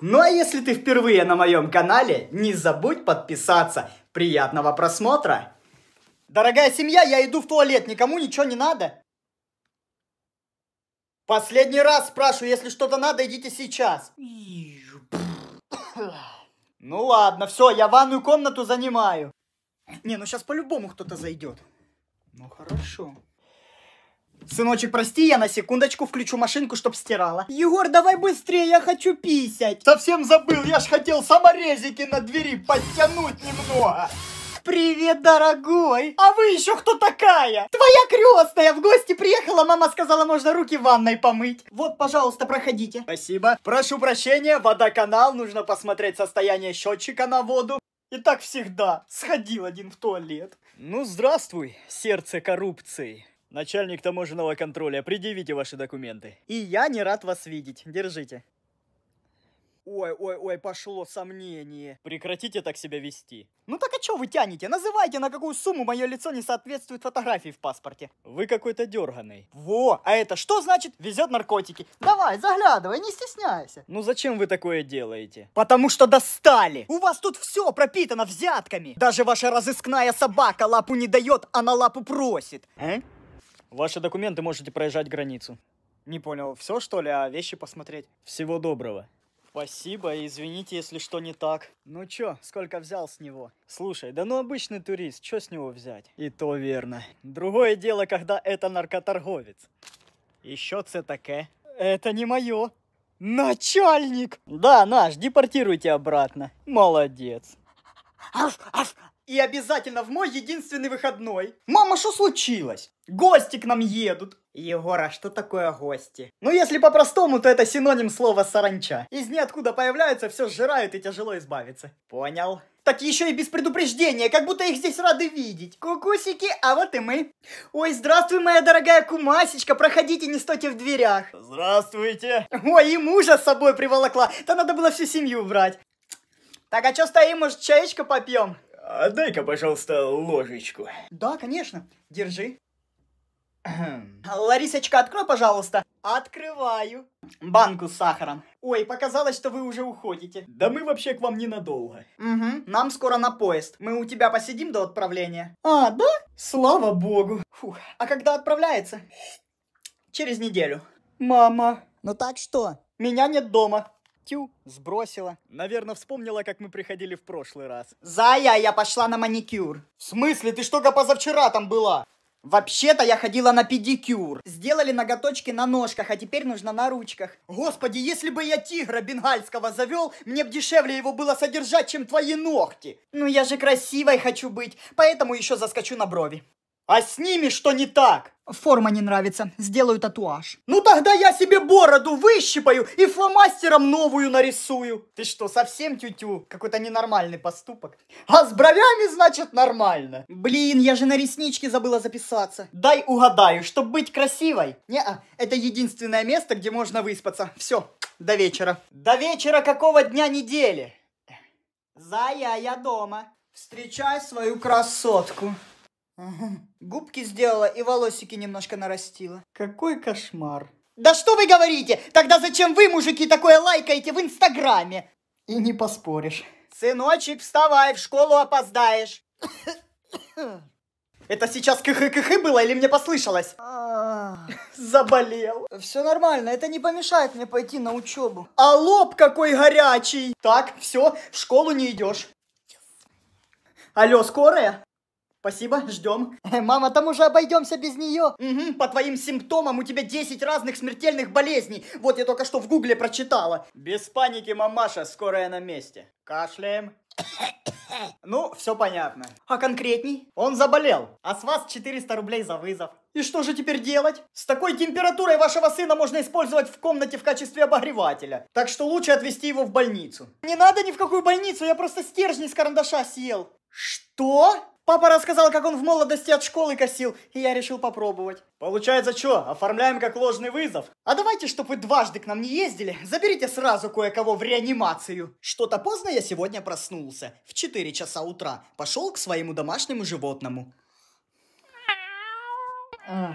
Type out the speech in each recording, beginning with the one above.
Ну а если ты впервые на моем канале, не забудь подписаться. Приятного просмотра! Дорогая семья, я иду в туалет, никому ничего не надо. Последний раз спрашиваю, если что-то надо, идите сейчас. ну ладно, все, я ванную комнату занимаю. Не, ну сейчас по-любому кто-то зайдет. Ну хорошо. Сыночек, прости, я на секундочку включу машинку, чтоб стирала. Егор, давай быстрее, я хочу писать. Совсем забыл, я ж хотел саморезики на двери подтянуть немного. Привет, дорогой! А вы еще кто такая? Твоя крестная в гости приехала, мама сказала, можно руки в ванной помыть. Вот, пожалуйста, проходите. Спасибо. Прошу прощения, водоканал, нужно посмотреть состояние счетчика на воду. И так всегда. Сходил один в туалет. Ну, здравствуй, сердце коррупции. Начальник таможенного контроля, предъявите ваши документы. И я не рад вас видеть. Держите. Ой, ой, ой, пошло сомнение. Прекратите так себя вести. Ну так а что вы тянете? Называйте, на какую сумму мое лицо не соответствует фотографии в паспорте. Вы какой-то дерганый. Во, а это что значит везет наркотики? Давай, заглядывай, не стесняйся. Ну зачем вы такое делаете? Потому что достали. У вас тут все пропитано взятками. Даже ваша разыскная собака лапу не дает, а на лапу просит. А? Ваши документы можете проезжать границу. Не понял, все что ли, а вещи посмотреть? Всего доброго. Спасибо, и извините, если что не так. Ну чё, сколько взял с него? Слушай, да ну обычный турист, что с него взять? И то верно. Другое дело, когда это наркоторговец. Еще це таке? Это не мое. Начальник! Да, наш, депортируйте обратно. Молодец. Аф, аф, и обязательно в мой единственный выходной. Мама, что случилось? Гости к нам едут. Егора, что такое гости? Ну, если по-простому, то это синоним слова «саранча». Из ниоткуда появляются, все сжирают и тяжело избавиться. Понял. Так еще и без предупреждения, как будто их здесь рады видеть. Кукусики, а вот и мы. Ой, здравствуй, моя дорогая кумасечка, проходите, не стойте в дверях. Здравствуйте. Ой, и мужа с собой приволокла, да надо было всю семью брать. Так, а что стоим, может, чаечка попьем? Отдай-ка, а пожалуйста, ложечку. Да, конечно. Держи. Ларисочка, открой, пожалуйста. Открываю. Банку с сахаром. Ой, показалось, что вы уже уходите. Да мы вообще к вам ненадолго. Угу, нам скоро на поезд. Мы у тебя посидим до отправления. А, да? Слава богу. Фух, а когда отправляется? Через неделю. Мама. Ну так что? Меня нет дома. Тю, сбросила. Наверное, вспомнила, как мы приходили в прошлый раз. Зая, я пошла на маникюр. В смысле? Ты что, позавчера там была? Вообще-то я ходила на педикюр. Сделали ноготочки на ножках, а теперь нужно на ручках. Господи, если бы я тигра бенгальского завел, мне бы дешевле его было содержать, чем твои ногти. Ну я же красивой хочу быть, поэтому еще заскочу на брови. А с ними что не так? Форма не нравится, сделаю татуаж. Ну тогда я себе бороду выщипаю и фломастером новую нарисую. Ты что, совсем тютю? Какой-то ненормальный поступок. А с бровями, значит, нормально. Блин, я же на реснички забыла записаться. Дай угадаю, чтобы быть красивой. не -а, это единственное место, где можно выспаться. Все, до вечера. До вечера какого дня недели? Зая, я дома. Встречай свою красотку. Ага. Губки сделала и волосики немножко нарастила. Какой кошмар. Да что вы говорите? Тогда зачем вы, мужики, такое лайкаете в Инстаграме? И не поспоришь. Сыночек, вставай, в школу опоздаешь. Это сейчас кхы-кхы было или мне послышалось? А. Заболел. Все нормально, это не помешает мне пойти на учебу. А лоб какой горячий. Так, все, в школу не идешь. Алло, скорая? Спасибо, ждем. Э, мама, там уже обойдемся без нее. Угу, по твоим симптомам у тебя 10 разных смертельных болезней. Вот я только что в гугле прочитала. Без паники, мамаша, скоро я на месте. Кашляем. Ну, все понятно. А конкретней? Он заболел. А с вас 400 рублей за вызов. И что же теперь делать? С такой температурой вашего сына можно использовать в комнате в качестве обогревателя. Так что лучше отвезти его в больницу. Не надо ни в какую больницу, я просто стержни с карандаша съел. Что? Папа рассказал, как он в молодости от школы косил, и я решил попробовать. Получается, что, оформляем как ложный вызов? А давайте, чтобы вы дважды к нам не ездили, заберите сразу кое-кого в реанимацию. Что-то поздно я сегодня проснулся. В 4 часа утра пошел к своему домашнему животному. А.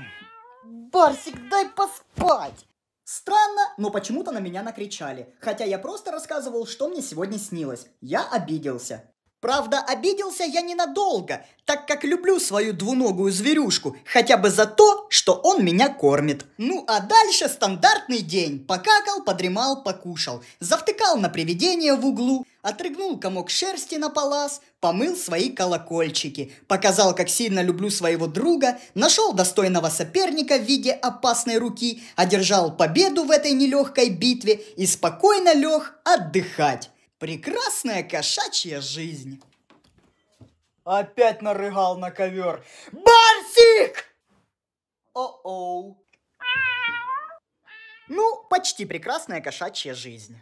Барсик, дай поспать! Странно, но почему-то на меня накричали. Хотя я просто рассказывал, что мне сегодня снилось. Я обиделся. Правда, обиделся я ненадолго, так как люблю свою двуногую зверюшку, хотя бы за то, что он меня кормит. Ну а дальше стандартный день. Покакал, подремал, покушал. Завтыкал на привидение в углу, отрыгнул комок шерсти на палас, помыл свои колокольчики, показал, как сильно люблю своего друга, нашел достойного соперника в виде опасной руки, одержал победу в этой нелегкой битве и спокойно лег отдыхать. Прекрасная кошачья жизнь. Опять нарыгал на ковер. Барсик! О-оу. Ну, почти прекрасная кошачья жизнь.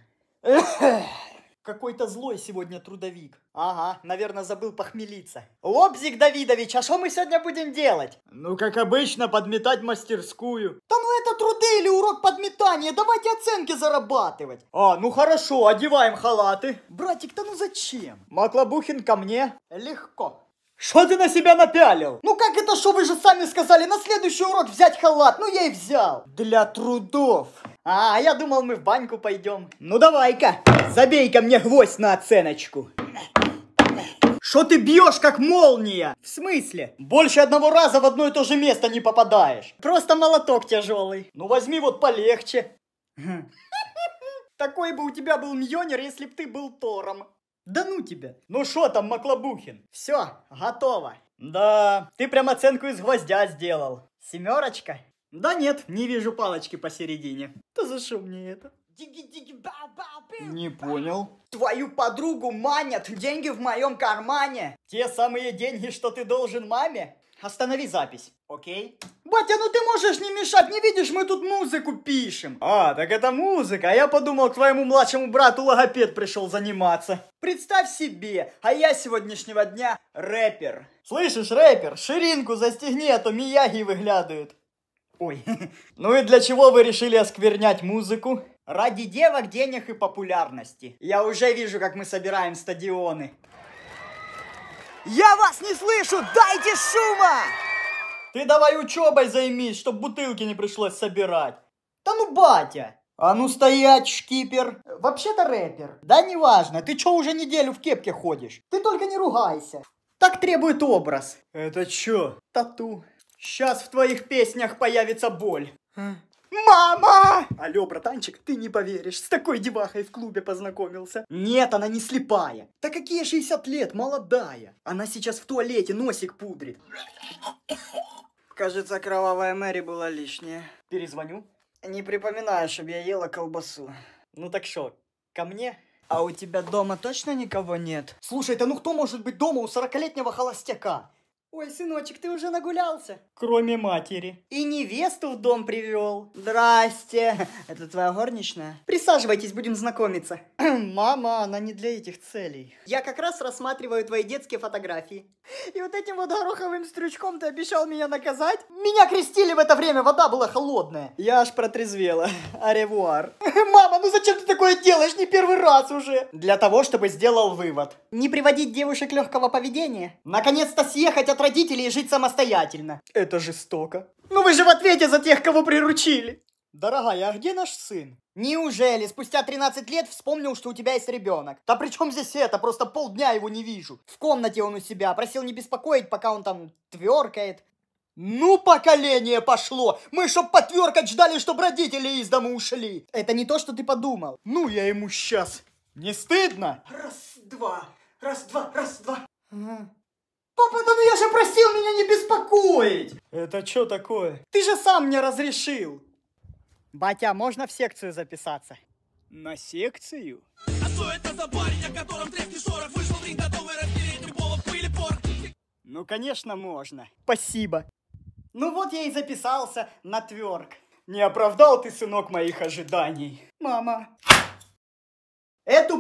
Какой-то злой сегодня трудовик. Ага, наверное, забыл похмелиться. Лобзик Давидович, а что мы сегодня будем делать? Ну, как обычно, подметать мастерскую. Да ну это труды или урок подметания, давайте оценки зарабатывать. А, ну хорошо, одеваем халаты. Братик, да ну зачем? Маклобухин ко мне. Легко. Что ты на себя напялил? Ну как это, что вы же сами сказали, на следующий урок взять халат, ну я и взял. Для трудов. А, а, я думал, мы в баньку пойдем. Ну давай-ка, забей-ка мне гвоздь на оценочку. Что ты бьешь, как молния? В смысле? Больше одного раза в одно и то же место не попадаешь. Просто молоток тяжелый. Ну возьми вот полегче. Такой бы у тебя был миллионер, если бы ты был Тором. Да ну тебя. Ну что там, Маклобухин? Все, готово. Да, ты прям оценку из гвоздя сделал. Семерочка? Да нет, не вижу палочки посередине. Да зачем мне это? Не понял. Твою подругу манят, деньги в моем кармане. Те самые деньги, что ты должен маме? Останови запись, окей? Батя, ну ты можешь не мешать, не видишь, мы тут музыку пишем. А, так это музыка, а я подумал, к твоему младшему брату логопед пришел заниматься. Представь себе, а я сегодняшнего дня рэпер. Слышишь, рэпер, ширинку застегни, а то Мияги выглядывают. Ой. Ну и для чего вы решили осквернять музыку? Ради девок, денег и популярности. Я уже вижу, как мы собираем стадионы. Я вас не слышу! Дайте шума! Ты давай учебой займись, чтоб бутылки не пришлось собирать. Да ну, батя! А ну стоять, шкипер. Вообще-то рэпер. Да неважно, ты чё уже неделю в кепке ходишь? Ты только не ругайся. Так требует образ. Это чё? Тату. Сейчас в твоих песнях появится боль. А? Мама! Алло, братанчик, ты не поверишь, с такой девахой в клубе познакомился. Нет, она не слепая. Да какие 60 лет, молодая. Она сейчас в туалете носик пудрит. Кажется, кровавая Мэри была лишняя. Перезвоню? Не припоминаю, чтобы я ела колбасу. Ну так что, ко мне? А у тебя дома точно никого нет? Слушай, да ну кто может быть дома у 40-летнего холостяка? Ой, сыночек, ты уже нагулялся. Кроме матери. И невесту в дом привел. Здрасте. Это твоя горничная? Присаживайтесь, будем знакомиться. Мама, она не для этих целей. Я как раз рассматриваю твои детские фотографии. И вот этим вот гороховым стрючком ты обещал меня наказать? Меня крестили в это время, вода была холодная. Я аж протрезвела. Аревуар. Мама, ну зачем ты такое делаешь? Не первый раз уже. Для того, чтобы сделал вывод. Не приводить девушек легкого поведения. Наконец-то съехать от родителей и жить самостоятельно. Это жестоко. Ну вы же в ответе за тех, кого приручили. Дорогая, а где наш сын? Неужели спустя 13 лет вспомнил, что у тебя есть ребенок? Да при чем здесь это? Просто полдня его не вижу. В комнате он у себя, просил не беспокоить, пока он там тверкает. Ну, поколение пошло! Мы, чтоб потверкать, ждали, чтоб родители из дома ушли! Это не то, что ты подумал. Ну, я ему сейчас. Не стыдно? Раз-два, раз-два, раз-два. Ага. Папа, да ну я же просил меня не беспокоить! Это что такое? Ты же сам мне разрешил! Батя, можно в секцию записаться? На секцию? А что это за парень, о котором трески шорох вышел ринг, готовый разделить любого пыли порт? Ну, конечно, можно. Спасибо. Ну вот я и записался на тверк. Не оправдал ты, сынок, моих ожиданий. Мама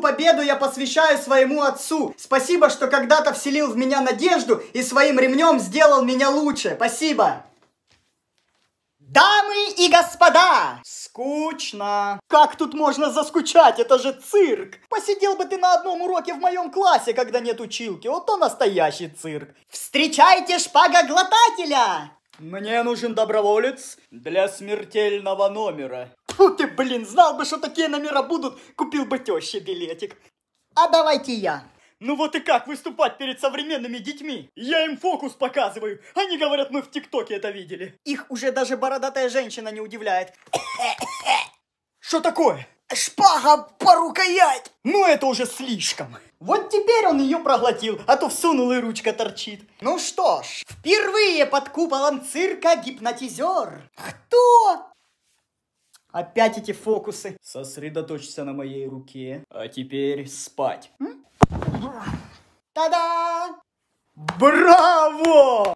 победу я посвящаю своему отцу. Спасибо, что когда-то вселил в меня надежду и своим ремнем сделал меня лучше. Спасибо. Дамы и господа! Скучно. Как тут можно заскучать? Это же цирк. Посидел бы ты на одном уроке в моем классе, когда нет училки. Вот то настоящий цирк. Встречайте шпагоглотателя! Мне нужен доброволец для смертельного номера. Фу ты, блин, знал бы, что такие номера будут, купил бы теще билетик. А давайте я. Ну вот и как выступать перед современными детьми? Я им фокус показываю. Они говорят, мы в ТикТоке это видели. Их уже даже бородатая женщина не удивляет. Что такое? Шпага по рукоять! Ну это уже слишком. Вот теперь он ее проглотил, а то всунул и ручка торчит. Ну что ж, впервые под куполом цирка гипнотизер. Кто? Опять эти фокусы. Сосредоточься на моей руке, а теперь спать. Та-да! Браво!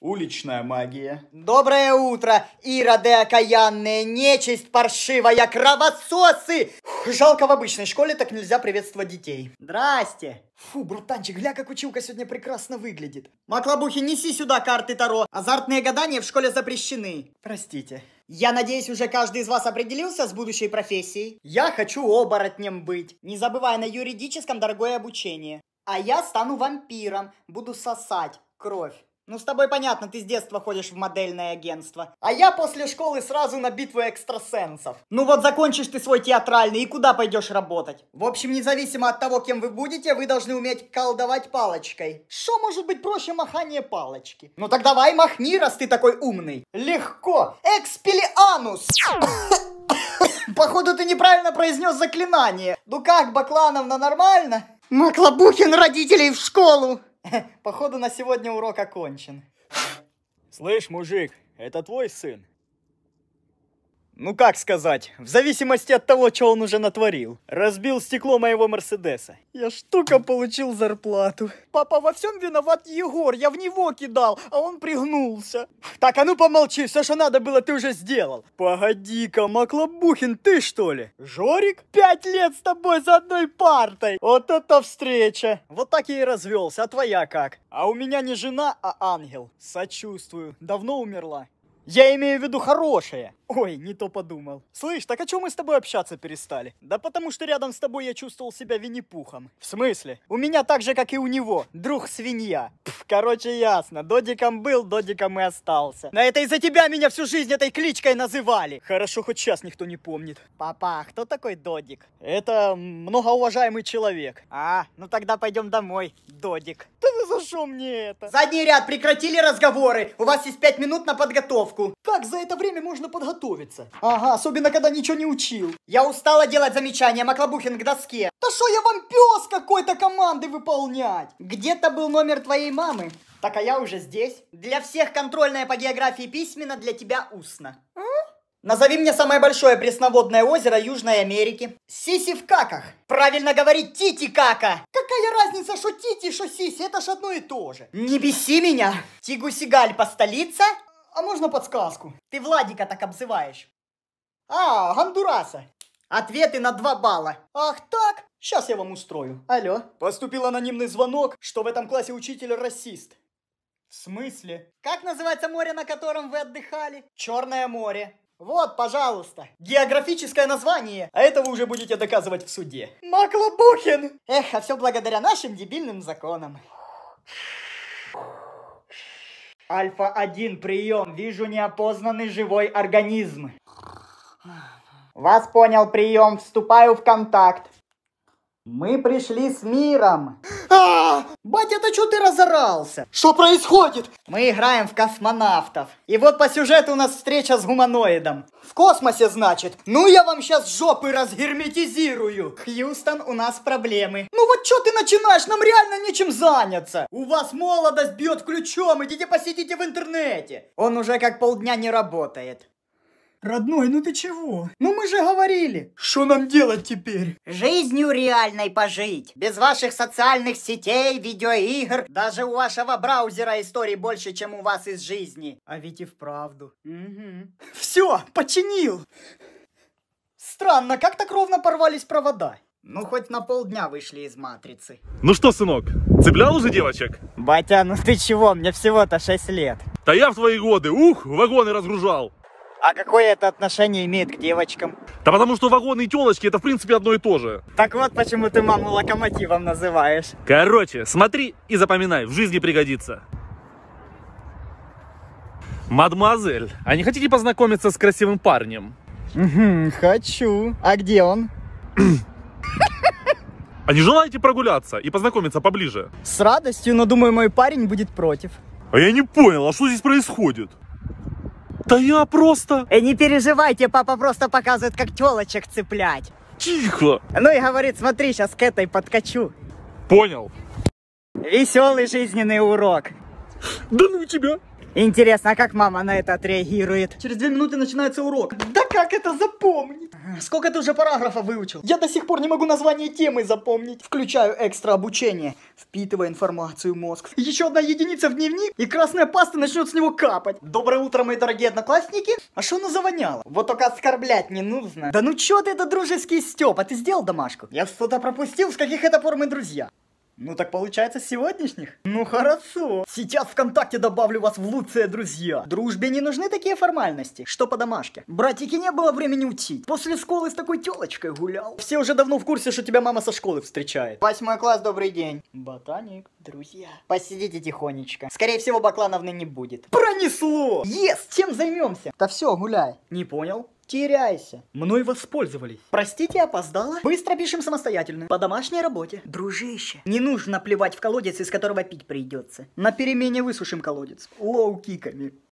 Уличная магия. Доброе утро, ироды окаянные, нечисть паршивая, кровососы! жалко в обычной школе так нельзя приветствовать детей. Здрасте. Фу, братанчик, гля, как училка сегодня прекрасно выглядит. Маклабухи, неси сюда карты Таро. Азартные гадания в школе запрещены. Простите. Я надеюсь, уже каждый из вас определился с будущей профессией. Я хочу оборотнем быть, не забывая на юридическом дорогое обучение. А я стану вампиром, буду сосать кровь. Ну, с тобой понятно, ты с детства ходишь в модельное агентство. А я после школы сразу на битву экстрасенсов. Ну вот закончишь ты свой театральный, и куда пойдешь работать? В общем, независимо от того, кем вы будете, вы должны уметь колдовать палочкой. Что может быть проще махания палочки? Ну так давай махни, раз ты такой умный. Легко. Экспелианус! Походу, ты неправильно произнес заклинание. Ну как, Баклановна, нормально? Маклабухин родителей в школу! Походу на сегодня урок окончен. Слышь, мужик, это твой сын? ну как сказать, в зависимости от того, что он уже натворил. Разбил стекло моего Мерседеса. Я штука получил зарплату. Папа, во всем виноват Егор, я в него кидал, а он пригнулся. Так, а ну помолчи, все, что надо было, ты уже сделал. Погоди-ка, Маклобухин, ты что ли? Жорик? Пять лет с тобой за одной партой. Вот это встреча. Вот так я и развелся, а твоя как? А у меня не жена, а ангел. Сочувствую, давно умерла. Я имею в виду хорошее. Ой, не то подумал. Слышь, так о чем мы с тобой общаться перестали? Да потому что рядом с тобой я чувствовал себя Винни-Пухом. В смысле? У меня так же, как и у него. Друг свинья. Пф. Короче, ясно. Додиком был, додиком и остался. На это из-за тебя меня всю жизнь этой кличкой называли. Хорошо, хоть сейчас никто не помнит. Папа, кто такой додик? Это многоуважаемый человек. А, ну тогда пойдем домой, додик. Да вы за что мне это? Задний ряд, прекратили разговоры. У вас есть пять минут на подготовку. Как за это время можно подготовиться? Ага, особенно когда ничего не учил. Я устала делать замечания, Маклабухин к доске. Да что я вам пес какой-то команды выполнять? Где-то был номер твоей мамы мамы. Так, а я уже здесь. Для всех контрольная по географии письменно, для тебя устно. А? Назови мне самое большое пресноводное озеро Южной Америки. Сиси в каках. Правильно говорить Тити Кака. Какая разница, что Тити, что Сиси, это ж одно и то же. Не беси меня. по столице. А можно подсказку? Ты Владика так обзываешь. А, Гондураса. Ответы на два балла. Ах так? Сейчас я вам устрою. Алло. Поступил анонимный звонок, что в этом классе учитель расист. В смысле? Как называется море, на котором вы отдыхали? Черное море. Вот, пожалуйста. Географическое название. А это вы уже будете доказывать в суде. Маклобухин! Эх, а все благодаря нашим дебильным законам. Альфа-1, прием. Вижу неопознанный живой организм. Вас понял прием, вступаю в контакт. Мы пришли с миром. А! Батя, ты что ты разорался? Что происходит? Мы играем в космонавтов. И вот по сюжету у нас встреча с гуманоидом. В космосе, значит? Ну я вам сейчас жопы разгерметизирую. Хьюстон, у нас проблемы. Ну вот что ты начинаешь? Нам реально нечем заняться. У вас молодость бьет ключом. Идите посидите в интернете. Он уже как полдня не работает. Родной, ну ты чего? Ну мы же говорили. Что нам делать теперь? Жизнью реальной пожить. Без ваших социальных сетей, видеоигр. Даже у вашего браузера историй больше, чем у вас из жизни. А ведь и вправду. Угу. Все, починил. Странно, как так ровно порвались провода? Ну, хоть на полдня вышли из матрицы. Ну что, сынок, цеплял уже девочек? Батя, ну ты чего, мне всего-то 6 лет. Да я в твои годы, ух, вагоны разгружал. А какое это отношение имеет к девочкам? Да потому что вагоны и телочки это в принципе одно и то же. Так вот почему ты маму локомотивом называешь. Короче, смотри и запоминай, в жизни пригодится. Мадемуазель, а не хотите познакомиться с красивым парнем? хочу. А где он? А не желаете прогуляться и познакомиться поближе? С радостью, но думаю, мой парень будет против. А я не понял, а что здесь происходит? Да я просто... И э, не переживайте, папа просто показывает, как телочек цеплять. Тихо. Ну и говорит, смотри, сейчас к этой подкачу. Понял. Веселый жизненный урок. Да ну тебя. Интересно, а как мама на это отреагирует? Через две минуты начинается урок. Да как это запомнить? Сколько ты уже параграфа выучил? Я до сих пор не могу название темы запомнить. Включаю экстра обучение, впитывая информацию в мозг. Еще одна единица в дневник, и красная паста начнет с него капать. Доброе утро, мои дорогие одноклассники. А что она завоняло? Вот только оскорблять не нужно. Да ну чё ты это, дружеский А ты сделал домашку? Я что-то пропустил, с каких это пор мы друзья. Ну так получается сегодняшних? Ну хорошо. Сейчас ВКонтакте добавлю вас в лучшие друзья. Дружбе не нужны такие формальности, что по домашке. Братики, не было времени учить. После школы с такой телочкой гулял. Все уже давно в курсе, что тебя мама со школы встречает. Восьмой класс, добрый день. Ботаник, друзья. Посидите тихонечко. Скорее всего, Баклановны не будет. Пронесло! Ес, чем займемся? Да все, гуляй. Не понял? Теряйся. Мной воспользовались. Простите, опоздала. Быстро пишем самостоятельно. По домашней работе. Дружище, не нужно плевать в колодец, из которого пить придется. На перемене высушим колодец. Лоу-киками.